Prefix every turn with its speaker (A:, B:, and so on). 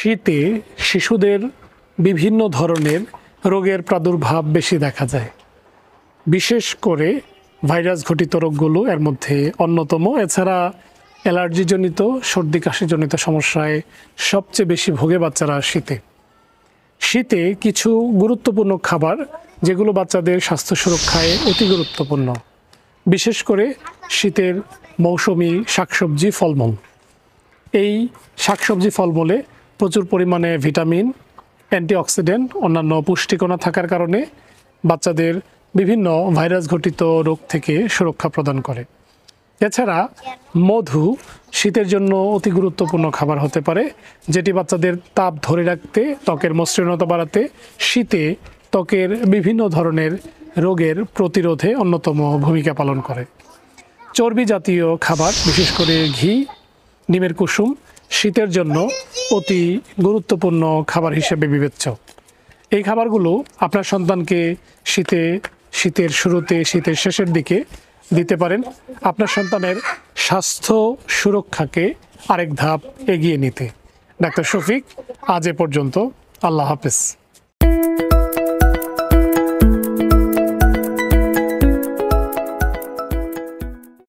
A: শীতে শিশুদের বিভিন্ন ধরনের রোগের প্রাদুর্ভাব বেশি দেখা যায় বিশেষ করে ভাইরাস ঘটিত রোগগুলো এর মধ্যে অন্যতম এছাড়া অ্যালার্জিজনিত সর্দি কাশিজনিত সমস্যায় সবচেয়ে বেশি ভোগে বাচ্চারা শীতে শীতে কিছু গুরুত্বপূর্ণ খাবার যেগুলো বাচ্চাদের স্বাস্থ্য সুরক্ষায় অতি গুরুত্বপূর্ণ বিশেষ করে শীতের মৌসুমি শাকসবজি ফলমূল এই শাকসবজি ফলমূলে প্রচুর পরিমাণে ভিটামিন অ্যান্টিঅক্সিডেন্ট অন্যান্য পুষ্টিকণা থাকার কারণে বাচ্চাদের বিভিন্ন ভাইরাস ঘটিত রোগ থেকে সুরক্ষা প্রদান করে এছাড়া মধু শীতের জন্য অতি গুরুত্বপূর্ণ খাবার হতে পারে যেটি বাচ্চাদের তাপ ধরে রাখতে ত্বকের মসৃণতা বাড়াতে শীতে ত্বকের বিভিন্ন ধরনের রোগের প্রতিরোধে অন্যতম ভূমিকা পালন করে চর্বি জাতীয় খাবার বিশেষ করে ঘি ডিমের কুসুম শীতের জন্য অতি গুরুত্বপূর্ণ খাবার হিসেবে বিবেচ্য এই খাবারগুলো আপনার সন্তানকে শীতে শীতের শুরুতে শীতের শেষের দিকে দিতে পারেন আপনার সন্তানের স্বাস্থ্য সুরক্ষাকে আরেক ধাপ এগিয়ে নিতে ডাক্তার শফিক আজ এ পর্যন্ত আল্লাহ হাফেজ